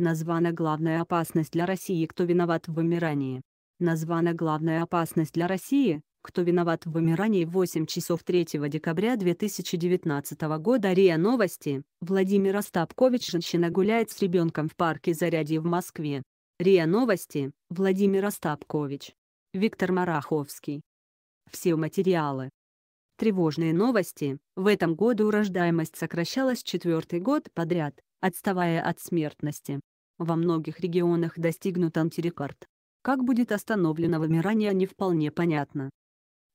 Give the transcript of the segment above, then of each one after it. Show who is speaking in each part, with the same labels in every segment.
Speaker 1: Названа главная опасность для России «Кто виноват в вымирании». Названа главная опасность для России «Кто виноват в вымирании» 8 часов 3 декабря 2019 года РИА Новости. Владимир Остапкович женщина гуляет с ребенком в парке Зарядье в Москве. РИА Новости. Владимир Остапкович. Виктор Мараховский. Все материалы. Тревожные новости. В этом году рождаемость сокращалась четвертый год подряд отставая от смертности. Во многих регионах достигнут антирекорд. Как будет остановлено вымирание не вполне понятно.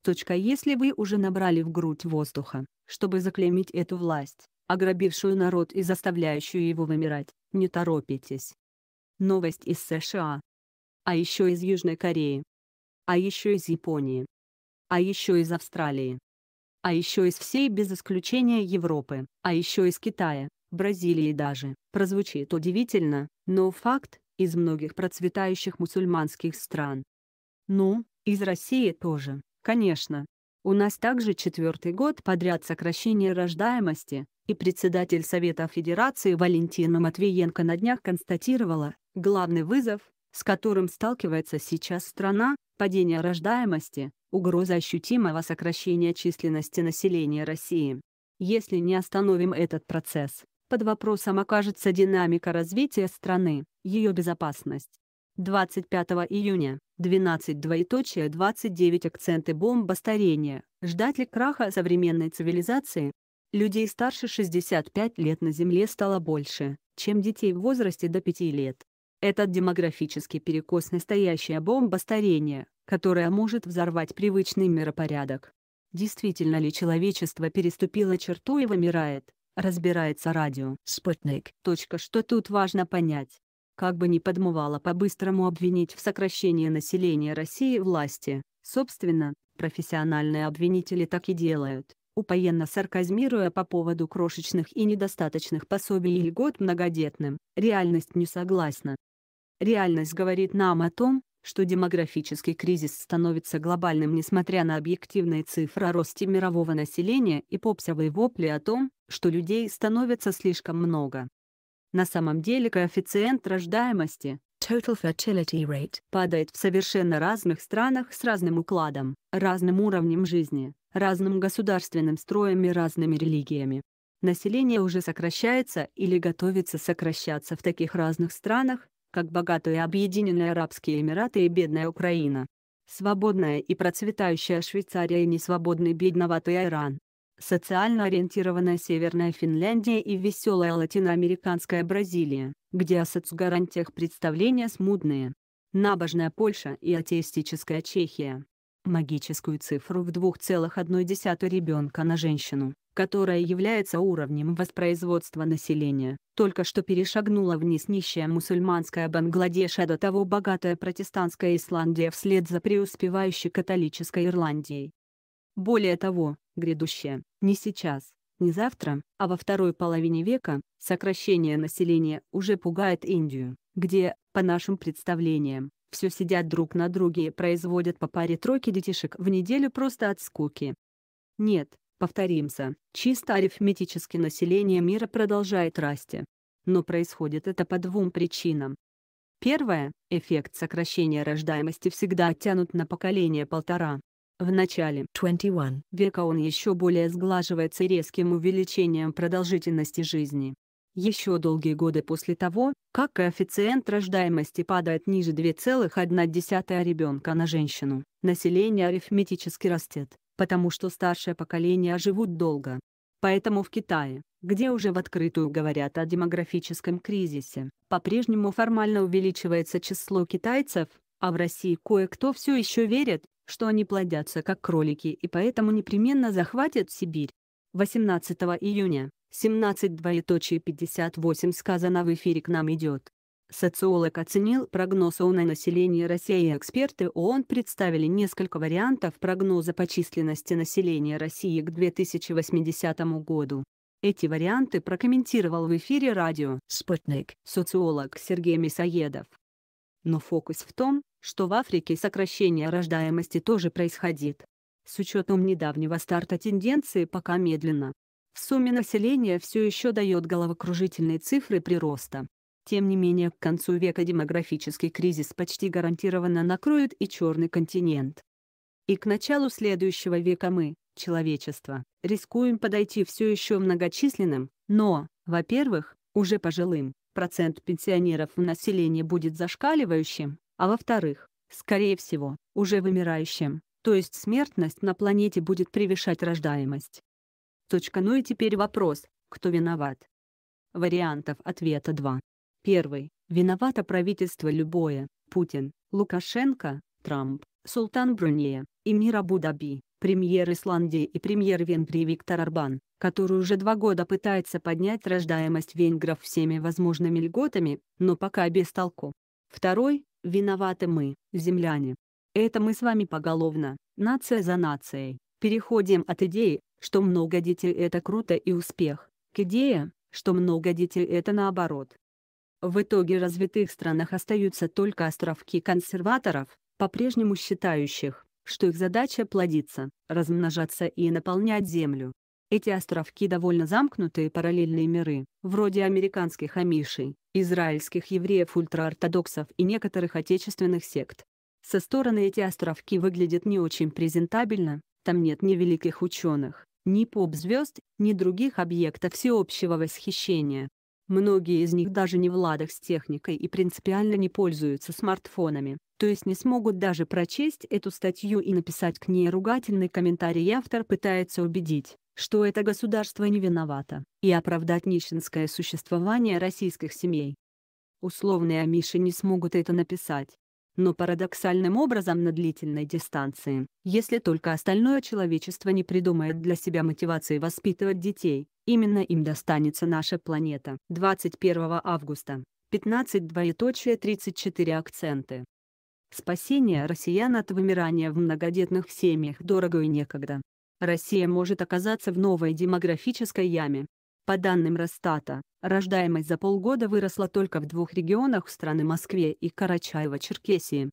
Speaker 1: Точка Если вы уже набрали в грудь воздуха, чтобы заклеймить эту власть, ограбившую народ и заставляющую его вымирать, не торопитесь. Новость из США. А еще из Южной Кореи. А еще из Японии. А еще из Австралии. А еще из всей без исключения Европы. А еще из Китая, Бразилии даже. Прозвучит удивительно, но факт, из многих процветающих мусульманских стран. Ну, из России тоже, конечно. У нас также четвертый год подряд сокращение рождаемости, и председатель Совета Федерации Валентина Матвиенко на днях констатировала, главный вызов, с которым сталкивается сейчас страна, падение рождаемости, угроза ощутимого сокращения численности населения России. Если не остановим этот процесс, под вопросом окажется динамика развития страны, ее безопасность. 25 июня, 12:29 акценты бомба старения. Ждать ли краха современной цивилизации? Людей старше 65 лет на Земле стало больше, чем детей в возрасте до 5 лет. Этот демографический перекос – настоящая бомба старения, которая может взорвать привычный миропорядок. Действительно ли человечество переступило черту и вымирает? разбирается радио «Спутник». Точка. Что тут важно понять? Как бы ни подмывало по-быстрому обвинить в сокращении населения России власти, собственно, профессиональные обвинители так и делают, упоенно сарказмируя по поводу крошечных и недостаточных пособий и льгот многодетным, реальность не согласна. Реальность говорит нам о том, что демографический кризис становится глобальным несмотря на объективные цифры о росте мирового населения и попсовые вопли о том, что людей становится слишком много. На самом деле коэффициент рождаемости total fertility rate падает в совершенно разных странах с разным укладом, разным уровнем жизни, разным государственным строем и разными религиями. Население уже сокращается или готовится сокращаться в таких разных странах, как богатые Объединенные Арабские Эмираты и бедная Украина. Свободная и процветающая Швейцария и несвободный бедноватый Иран. Социально ориентированная Северная Финляндия и веселая латиноамериканская Бразилия, где о соцгарантиях представления смутные. Набожная Польша и атеистическая Чехия магическую цифру в 2,1 ребенка на женщину, которая является уровнем воспроизводства населения, только что перешагнула вниз нищая мусульманская Бангладеш, а до того богатая протестантская Исландия вслед за преуспевающей католической Ирландией. Более того, грядущее, не сейчас, не завтра, а во второй половине века, сокращение населения уже пугает Индию, где, по нашим представлениям, все сидят друг на друге и производят по паре-тройке детишек в неделю просто от скуки. Нет, повторимся, чисто арифметически население мира продолжает расти. Но происходит это по двум причинам. Первое – эффект сокращения рождаемости всегда оттянут на поколение полтора. В начале 21 века он еще более сглаживается резким увеличением продолжительности жизни. Еще долгие годы после того, как коэффициент рождаемости падает ниже 2,1 ребенка на женщину, население арифметически растет, потому что старшее поколение живут долго. Поэтому в Китае, где уже в открытую говорят о демографическом кризисе, по-прежнему формально увеличивается число китайцев, а в России кое-кто все еще верит, что они плодятся как кролики и поэтому непременно захватят Сибирь. 18 июня 17 двоеточие 58 сказано в эфире к нам идет. Социолог оценил прогноз ООН население России эксперты ООН представили несколько вариантов прогноза по численности населения России к 2080 году. Эти варианты прокомментировал в эфире радио «Спутник» социолог Сергей Мисоедов. Но фокус в том, что в Африке сокращение рождаемости тоже происходит. С учетом недавнего старта тенденции пока медленно, в сумме населения все еще дает головокружительные цифры прироста. Тем не менее, к концу века демографический кризис почти гарантированно накроет и черный континент. И к началу следующего века мы, человечество, рискуем подойти все еще многочисленным, но, во-первых, уже пожилым, процент пенсионеров в населении будет зашкаливающим, а во-вторых, скорее всего, уже вымирающим, то есть смертность на планете будет превышать рождаемость точка. Ну и теперь вопрос, кто виноват? Вариантов ответа два. Первый. Виновато правительство любое. Путин, Лукашенко, Трамп, Султан Брунея, эмир Абу-Даби, премьер Исландии и премьер Венгрии Виктор Орбан, который уже два года пытается поднять рождаемость венгров всеми возможными льготами, но пока без толку. Второй – виноваты мы, земляне. Это мы с вами поголовно, нация за нацией, переходим от идеи, что много детей — это круто и успех, к идее, что много детей — это наоборот. В итоге развитых странах остаются только островки консерваторов, по-прежнему считающих, что их задача плодиться, размножаться и наполнять Землю. Эти островки довольно замкнутые параллельные миры, вроде американских амишей, израильских евреев-ультраортодоксов и некоторых отечественных сект. Со стороны эти островки выглядят не очень презентабельно, там нет ни великих ученых, ни поп-звезд, ни других объектов всеобщего восхищения. Многие из них даже не в ладах с техникой и принципиально не пользуются смартфонами, то есть не смогут даже прочесть эту статью и написать к ней ругательный комментарий. Автор пытается убедить, что это государство не виновато, и оправдать нищенское существование российских семей. Условные амиши не смогут это написать, но парадоксальным образом на длительной дистанции. Если только остальное человечество не придумает для себя мотивации воспитывать детей, именно им достанется наша планета. 21 августа. 15 акценты. Спасение россиян от вымирания в многодетных семьях дорого и некогда. Россия может оказаться в новой демографической яме. По данным Росстата, рождаемость за полгода выросла только в двух регионах страны Москве и Карачаево-Черкесии.